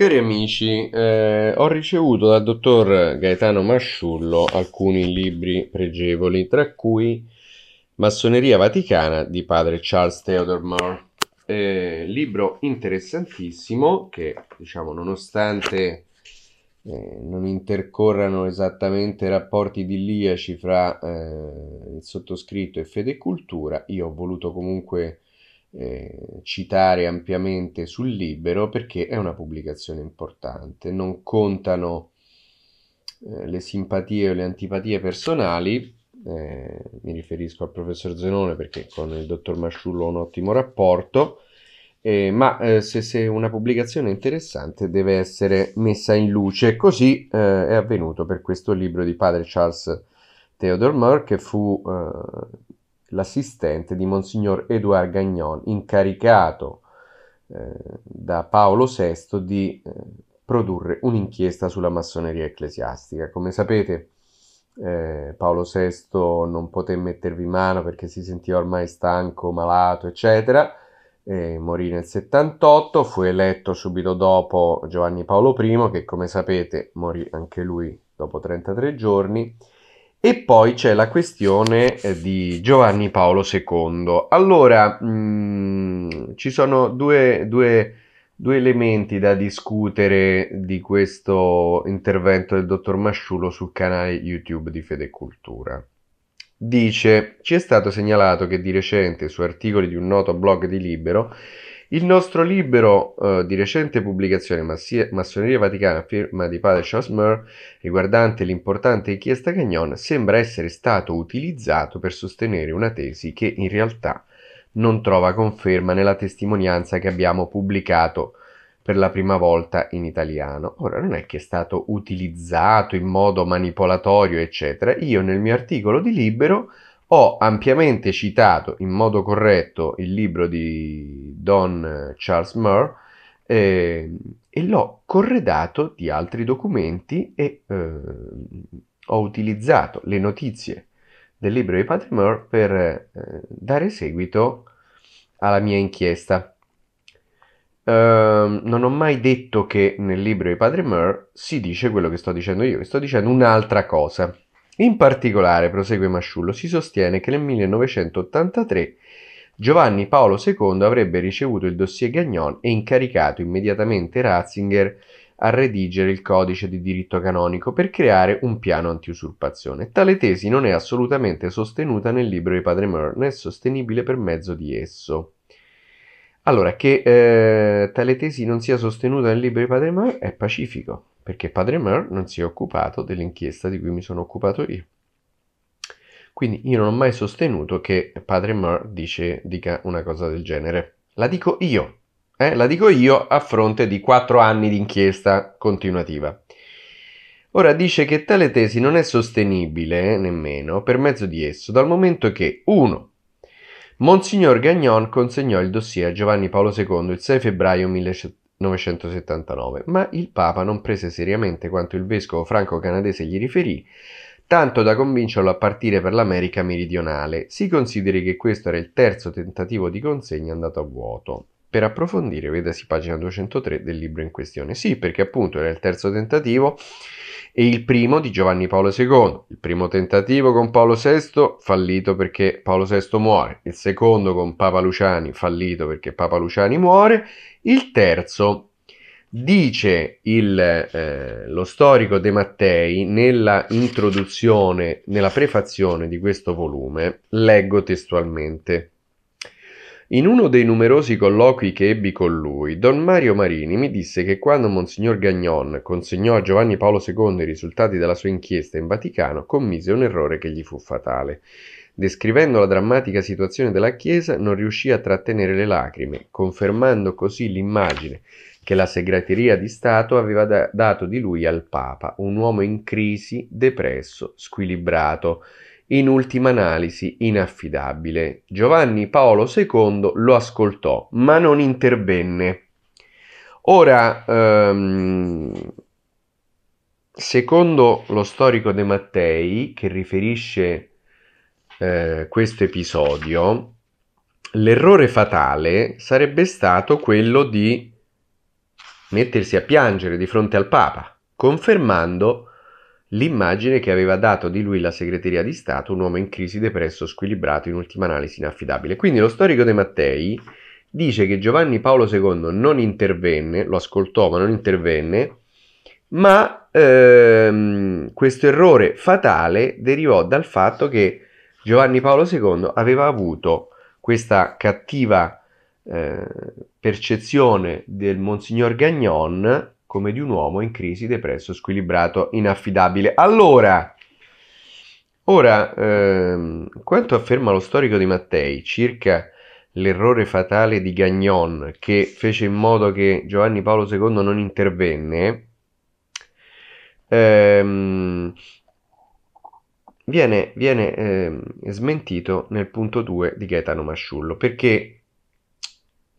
Cari amici, eh, ho ricevuto dal dottor Gaetano Masciullo alcuni libri pregevoli, tra cui Massoneria Vaticana di padre Charles Theodore Moore. Eh, libro interessantissimo che, diciamo, nonostante eh, non intercorrano esattamente rapporti idilliaci fra eh, il sottoscritto e Fede e Cultura, io ho voluto comunque eh, citare ampiamente sul libero perché è una pubblicazione importante, non contano eh, le simpatie o le antipatie personali, eh, mi riferisco al professor Zenone perché con il dottor Masciullo ho un ottimo rapporto, eh, ma eh, se, se, una pubblicazione è interessante deve essere messa in luce, così è avvenuto per questo libro di padre Charles Theodore Moore che fu l'assistente di Monsignor Edouard Gagnon, incaricato eh, da Paolo VI di eh, produrre un'inchiesta sulla massoneria ecclesiastica. Come sapete, eh, Paolo VI non poté mettervi mano perché si sentiva ormai stanco, malato, eccetera. E morì nel 78, fu eletto subito dopo Giovanni Paolo I, che come sapete morì anche lui dopo 33 giorni. E poi c'è la questione eh, di Giovanni Paolo II. Allora, mh, mm, ci sono due, due, due, elementi da discutere di questo intervento del dottor Masciulo sul canale YouTube di Fede Cultura. Dice, ci è stato segnalato che di recente su articoli di un noto blog di Libero il nostro libro eh, di recente pubblicazione Massoneria Vaticana firma di padre Charles Murr riguardante l'importante inchiesta Cagnon sembra essere stato utilizzato per sostenere una tesi che in realtà non trova conferma nella testimonianza che abbiamo pubblicato per la prima volta in italiano. Ora non è che è stato utilizzato in modo manipolatorio, eccetera. Io nel mio articolo di libero ho ampiamente citato in modo corretto il libro di Don eh, Charles Moore eh, e l'ho corredato di altri documenti e eh, ho utilizzato le notizie del libro di Patrick Moore per eh, dare seguito alla mia inchiesta. Uh, non ho mai detto che nel libro di Padre Moore si dice quello che sto dicendo io, sto dicendo un'altra cosa. In particolare, prosegue Masciullo, si sostiene che nel 1983 Giovanni Paolo II avrebbe ricevuto il dossier Gagnon e incaricato immediatamente Ratzinger a redigere il codice di diritto canonico per creare un piano antiusurpazione. Tale tesi non è assolutamente sostenuta nel libro di Padre Meur, né sostenibile per mezzo di esso. Allora, che eh, tale tesi non sia sostenuta nel libro di Padre Meur è pacifico perché padre Mer non si è occupato dell'inchiesta di cui mi sono occupato io. Quindi io non ho mai sostenuto che padre Mer dice, dica una cosa del genere. La dico io, eh? la dico io a fronte di quattro anni di inchiesta continuativa. Ora dice che tale tesi non è sostenibile eh, nemmeno per mezzo di esso, dal momento che 1. Monsignor Gagnon consegnò il dossier a Giovanni Paolo II il 6 febbraio 17 1979, ma il Papa non prese seriamente quanto il vescovo franco-canadese gli riferì, tanto da convincerlo a partire per l'America meridionale. Si consideri che questo era il terzo tentativo di consegna andato a vuoto. Per approfondire, vedasi pagina 203 del libro in questione. Sì, perché appunto era il terzo tentativo e il primo di Giovanni Paolo II. Il primo tentativo con Paolo VI fallito perché Paolo VI muore, il secondo con Papa Luciani fallito perché Papa Luciani muore, il terzo dice il, eh, lo storico De Mattei nella introduzione, nella prefazione di questo volume, leggo testualmente. In uno dei numerosi colloqui che ebbi con lui, don Mario Marini mi disse che quando Monsignor Gagnon consegnò a Giovanni Paolo II i risultati della sua inchiesta in Vaticano, commise un errore che gli fu fatale. Descrivendo la drammatica situazione della Chiesa, non riuscì a trattenere le lacrime, confermando così l'immagine che la segreteria di Stato aveva da- dato di lui al Papa, un uomo in crisi, depresso, squilibrato, in ultima analisi inaffidabile. Giovanni Paolo II lo ascoltò, ma non intervenne. Ora, ehm, secondo lo storico De Mattei, che riferisce eh, questo episodio, l'errore fatale sarebbe stato quello di mettersi a piangere di fronte al Papa, confermando l'immagine che aveva dato di lui la segreteria di Stato, un uomo in crisi, depresso, squilibrato, in ultima analisi inaffidabile. Quindi lo storico De Mattei dice che Giovanni Paolo II non intervenne, lo ascoltò ma non intervenne, ma ehm, questo errore fatale derivò dal fatto che Giovanni Paolo II aveva avuto questa cattiva eh, percezione del Monsignor Gagnon come di un uomo in crisi, depresso, squilibrato, inaffidabile. Allora, ora, ehm, quanto afferma lo storico di Mattei circa l'errore fatale di Gagnon che fece in modo che Giovanni Paolo II non intervenne, ehm, viene, viene ehm, smentito nel punto 2 di Gaetano Masciullo, perché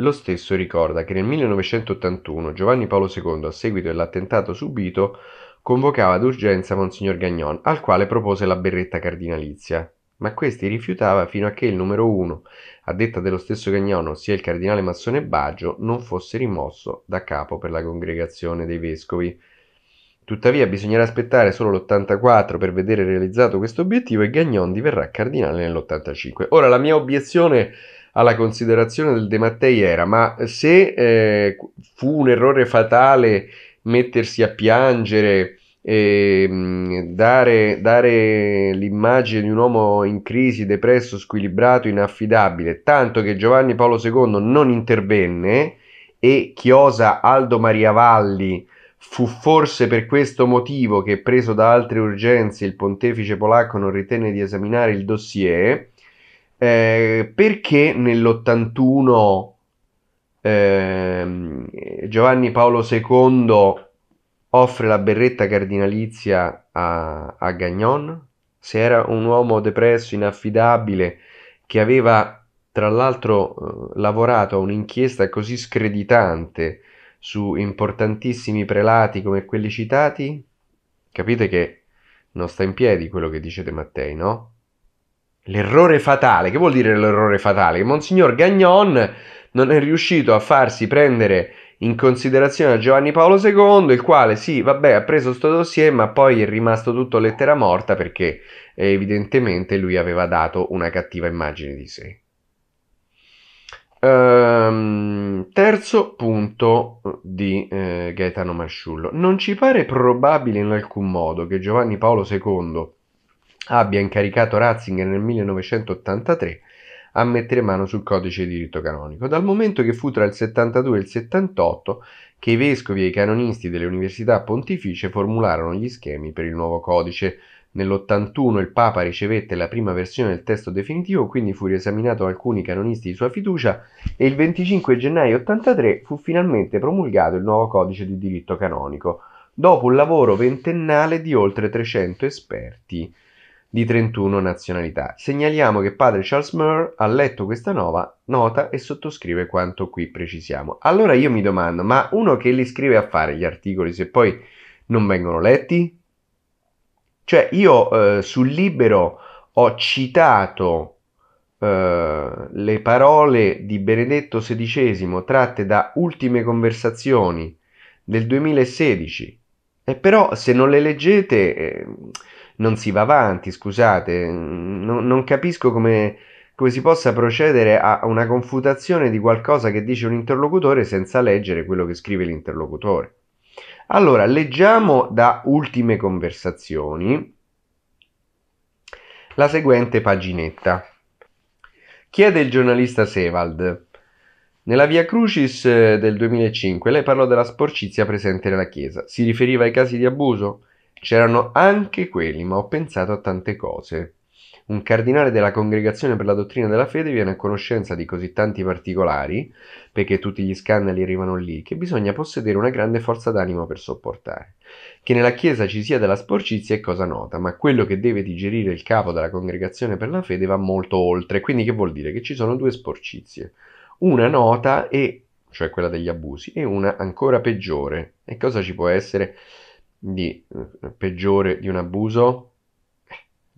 lo stesso ricorda che nel 1981 Giovanni Paolo II, a seguito dell'attentato subito, convocava d'urgenza Monsignor Gagnon, al quale propose la berretta cardinalizia, ma questi rifiutava fino a che il numero uno, a detta dello stesso Gagnon, ossia il cardinale massone Baggio, non fosse rimosso da capo per la congregazione dei vescovi. Tuttavia bisognerà aspettare solo l'84 per vedere realizzato questo obiettivo e Gagnon diverrà cardinale nell'85. Ora la mia obiezione alla considerazione del De Mattei era, ma se eh, fu un errore fatale mettersi a piangere, e mm, dare, dare l'immagine di un uomo in crisi, depresso, squilibrato, inaffidabile, tanto che Giovanni Paolo II non intervenne e Chiosa Aldo Maria Valli fu forse per questo motivo che preso da altre urgenze il pontefice polacco non ritenne di esaminare il dossier eh, perché nell'81 eh, Giovanni Paolo II offre la berretta cardinalizia a, a Gagnon? Se era un uomo depresso, inaffidabile, che aveva tra l'altro eh, lavorato a un'inchiesta così screditante su importantissimi prelati come quelli citati? Capite che non sta in piedi quello che dice De Mattei, no? L'errore fatale, che vuol dire l'errore fatale? Che Monsignor Gagnon non è riuscito a farsi prendere in considerazione a Giovanni Paolo II, il quale sì, vabbè, ha preso sto dossier, ma poi è rimasto tutto lettera morta perché evidentemente lui aveva dato una cattiva immagine di sé. Um, terzo punto di eh, Gaetano Masciullo. Non ci pare probabile in alcun modo che Giovanni Paolo II abbia incaricato Ratzinger nel 1983 a mettere mano sul codice di diritto canonico, dal momento che fu tra il 72 e il 78 che i vescovi e i canonisti delle università pontificie formularono gli schemi per il nuovo codice. Nell'81 il Papa ricevette la prima versione del testo definitivo, quindi fu riesaminato da alcuni canonisti di sua fiducia e il 25 gennaio 83 fu finalmente promulgato il nuovo codice di diritto canonico, dopo un lavoro ventennale di oltre 300 esperti di 31 nazionalità. Segnaliamo che padre Charles Moore ha letto questa nuova nota e sottoscrive quanto qui precisiamo. Allora io mi domando, ma uno che li scrive a fare gli articoli se poi non vengono letti? Cioè io eh, sul libero ho citato eh, le parole di Benedetto XVI tratte da ultime conversazioni del 2016 e però se non le leggete... Eh, non si va avanti, scusate, no, non capisco come, come si possa procedere a una confutazione di qualcosa che dice un interlocutore senza leggere quello che scrive l'interlocutore. Allora, leggiamo da ultime conversazioni la seguente paginetta. Chiede il giornalista Sevald. Nella Via Crucis eh, del 2005 lei parlò della sporcizia presente nella Chiesa. Si riferiva ai casi di abuso? C'erano anche quelli, ma ho pensato a tante cose. Un cardinale della congregazione per la dottrina della fede viene a conoscenza di così tanti particolari, perché tutti gli scandali arrivano lì, che bisogna possedere una grande forza d'animo per sopportare. Che nella Chiesa ci sia della sporcizia è cosa nota, ma quello che deve digerire il capo della congregazione per la fede va molto oltre. Quindi che vuol dire? Che ci sono due sporcizie. Una nota e, cioè quella degli abusi, e una ancora peggiore. E cosa ci può essere? di eh, peggiore di un abuso?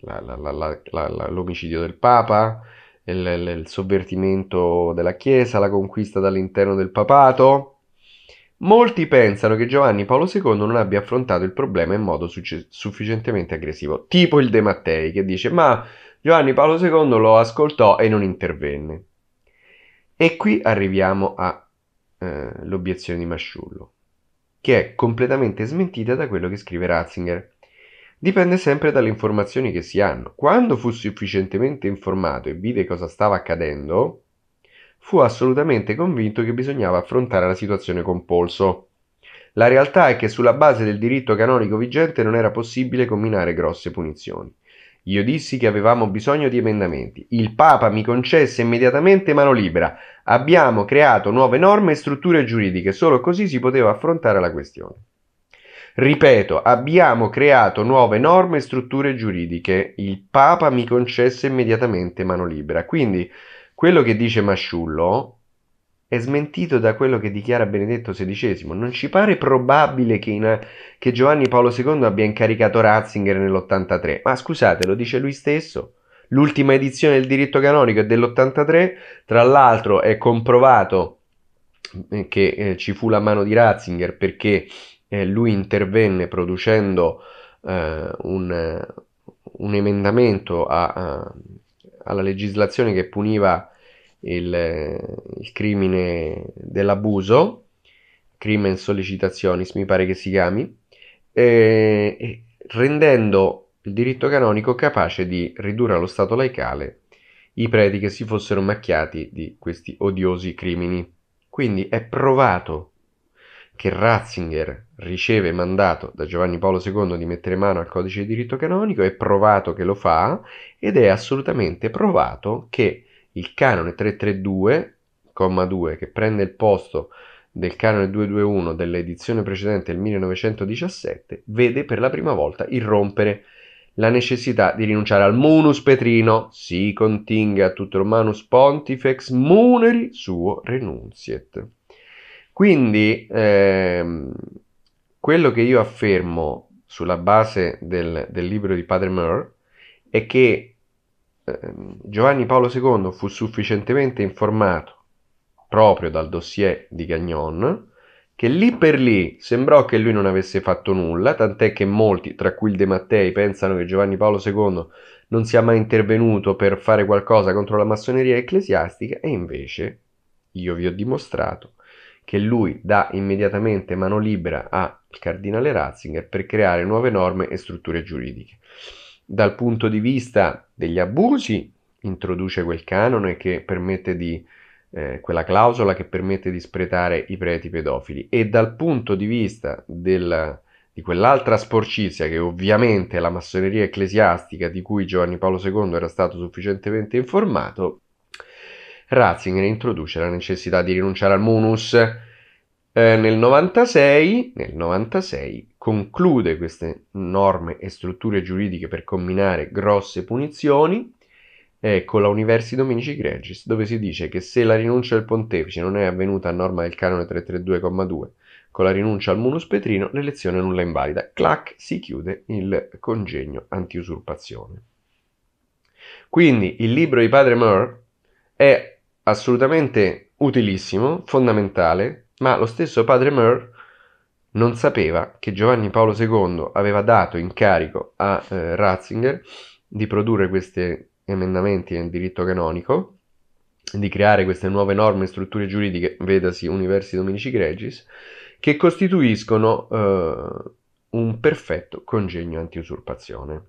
La, la, la, l'omicidio del Papa, il, il, il sovvertimento della Chiesa, la conquista dall'interno del papato. Molti pensano che Giovanni Paolo II non abbia affrontato il problema in modo succe- sufficientemente aggressivo, tipo il De Mattei che dice ma Giovanni Paolo II lo ascoltò e non intervenne. E qui arriviamo all'obiezione eh, di Masciullo che è completamente smentita da quello che scrive Ratzinger. Dipende sempre dalle informazioni che si hanno. Quando fu sufficientemente informato e vide cosa stava accadendo, fu assolutamente convinto che bisognava affrontare la situazione con polso. La realtà è che sulla base del diritto canonico vigente non era possibile combinare grosse punizioni. Io dissi che avevamo bisogno di emendamenti. Il Papa mi concesse immediatamente mano libera. Abbiamo creato nuove norme e strutture giuridiche, solo così si poteva affrontare la questione. Ripeto, abbiamo creato nuove norme e strutture giuridiche. Il Papa mi concesse immediatamente mano libera. Quindi quello che dice Masciullo è smentito da quello che dichiara Benedetto XVI. Non ci pare probabile che, in, che Giovanni Paolo II abbia incaricato Ratzinger nell'83. Ma scusate, lo dice lui stesso. L'ultima edizione del diritto canonico è dell'83, tra l'altro è comprovato eh, che eh, ci fu la mano di Ratzinger perché eh, lui intervenne producendo eh, un, eh, un, emendamento a, a, alla legislazione che puniva il, il crimine dell'abuso, crimen sollecitationis mi pare che si chiami, eh, rendendo il diritto canonico capace di ridurre allo stato laicale i preti che si fossero macchiati di questi odiosi crimini. Quindi è provato che Ratzinger riceve mandato da Giovanni Paolo II di mettere mano al codice di diritto canonico, è provato che lo fa ed è assolutamente provato che il canone 332, 2, che prende il posto del canone 221 dell'edizione precedente del 1917, vede per la prima volta irrompere la necessità di rinunciare al munus petrino, si continga tut manus pontifex muneri suo renunziet. Quindi ehm, quello che io affermo sulla base del, del libro di Padre Moore è che Ehm, Giovanni Paolo II fu sufficientemente informato proprio dal dossier di Gagnon che lì per lì sembrò che lui non avesse fatto nulla, tant'è che molti, tra cui il De Mattei, pensano che Giovanni Paolo II non sia mai intervenuto per fare qualcosa contro la massoneria ecclesiastica e invece io vi ho dimostrato che lui dà immediatamente mano libera al cardinale Ratzinger per creare nuove norme e strutture giuridiche. Dal punto di vista degli abusi, introduce quel canone che permette di eh, quella clausola che permette di spretare i preti pedofili e dal punto di vista del, di quell'altra sporcizia che ovviamente è la massoneria ecclesiastica di cui Giovanni Paolo II era stato sufficientemente informato, Ratzinger introduce la necessità di rinunciare al munus, eh, nel, 96, nel 96 conclude queste norme e strutture giuridiche per combinare grosse punizioni eh, con la Universi Dominici Gregis, dove si dice che se la rinuncia del pontefice non è avvenuta a norma del canone 332,2 con la rinuncia al munus petrino, l'elezione nulla invalida. Clac, si chiude il congegno antiusurpazione. Quindi il libro di Padre Moore è assolutamente utilissimo, fondamentale, ma lo stesso padre Moore non sapeva che Giovanni Paolo II aveva dato incarico a eh, Ratzinger di produrre questi emendamenti nel diritto canonico, di creare queste nuove norme e strutture giuridiche, vedasi Universi Dominici Gregis, che costituiscono eh, un perfetto congegno anti-usurpazione.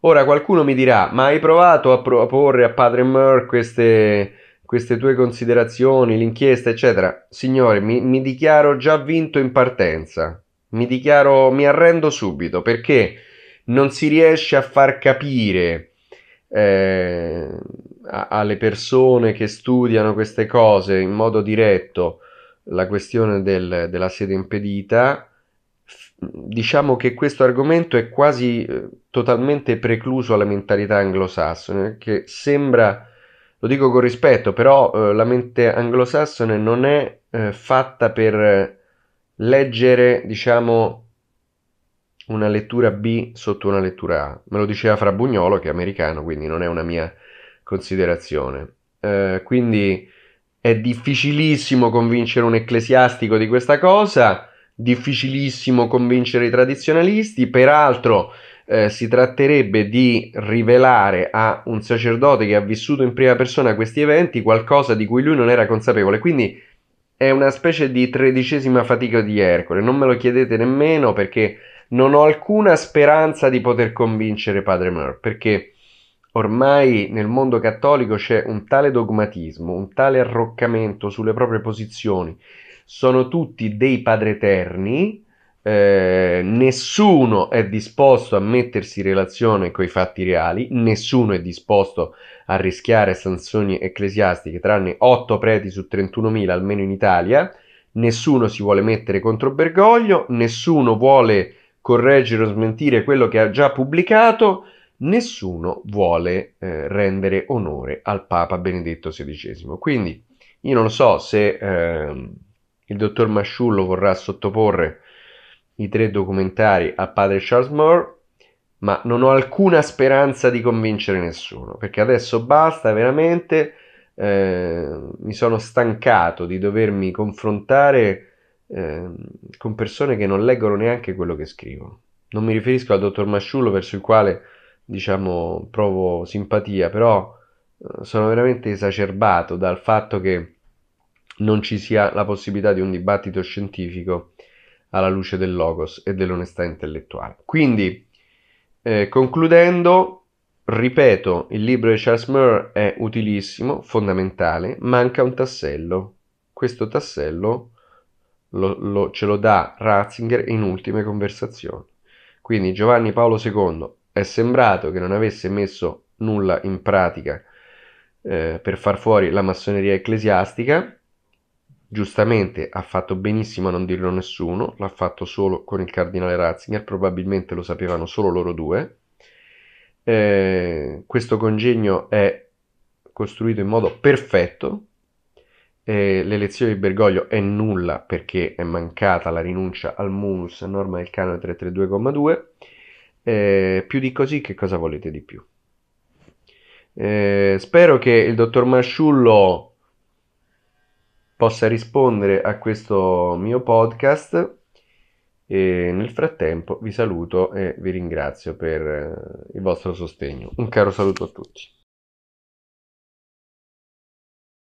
Ora qualcuno mi dirà, ma hai provato a proporre a padre Moore queste queste tue considerazioni, l'inchiesta, eccetera. Signore, mi, mi dichiaro già vinto in partenza. Mi dichiaro, mi arrendo subito perché non si riesce a far capire eh, a, alle persone che studiano queste cose in modo diretto la questione del, della sede impedita, diciamo che questo argomento è quasi eh, totalmente precluso alla mentalità anglosassone, che sembra lo dico con rispetto, però eh, la mente anglosassone non è eh, fatta per eh, leggere, diciamo, una lettura B sotto una lettura A. Me lo diceva Frabugnolo, che è americano, quindi non è una mia considerazione. Eh, quindi è difficilissimo convincere un ecclesiastico di questa cosa, difficilissimo convincere i tradizionalisti, peraltro eh, si tratterebbe di rivelare a un sacerdote che ha vissuto in prima persona questi eventi qualcosa di cui lui non era consapevole. Quindi è una specie di tredicesima fatica di Ercole. Non me lo chiedete nemmeno perché non ho alcuna speranza di poter convincere Padre Meur, perché ormai nel mondo cattolico c'è un tale dogmatismo, un tale arroccamento sulle proprie posizioni. Sono tutti dei padreterni eh, nessuno è disposto a mettersi in relazione con i fatti reali, nessuno è disposto a rischiare sanzioni ecclesiastiche, tranne 8 preti su 31.000 almeno in Italia, nessuno si vuole mettere contro Bergoglio, nessuno vuole correggere o smentire quello che ha già pubblicato, nessuno vuole eh, rendere onore al Papa Benedetto XVI. Quindi io non so se eh, il dottor Masciullo vorrà sottoporre i tre documentari a padre Charles Moore, ma non ho alcuna speranza di convincere nessuno, perché adesso basta veramente, eh, mi sono stancato di dovermi confrontare eh, con persone che non leggono neanche quello che scrivo. Non mi riferisco al dottor Masciullo verso il quale diciamo provo simpatia, però eh, sono veramente esacerbato dal fatto che non ci sia la possibilità di un dibattito scientifico alla luce del logos e dell'onestà intellettuale. Quindi, eh, concludendo, ripeto, il libro di Charles Moore è utilissimo, fondamentale, manca un tassello. Questo tassello lo, lo, ce lo dà Ratzinger in ultime conversazioni. Quindi Giovanni Paolo II è sembrato che non avesse messo nulla in pratica eh, per far fuori la massoneria ecclesiastica, giustamente ha fatto benissimo a non dirlo a nessuno, l'ha fatto solo con il cardinale Ratzinger, probabilmente lo sapevano solo loro due. Eh, questo congegno è costruito in modo perfetto. Eh, l'elezione di Bergoglio è nulla perché è mancata la rinuncia al munus a norma del canone 332,2. Eh, più di così, che cosa volete di più? Eh, spero che il dottor Masciullo possa rispondere a questo mio podcast. E nel frattempo vi saluto e vi ringrazio per eh, il vostro sostegno. Un caro saluto a tutti.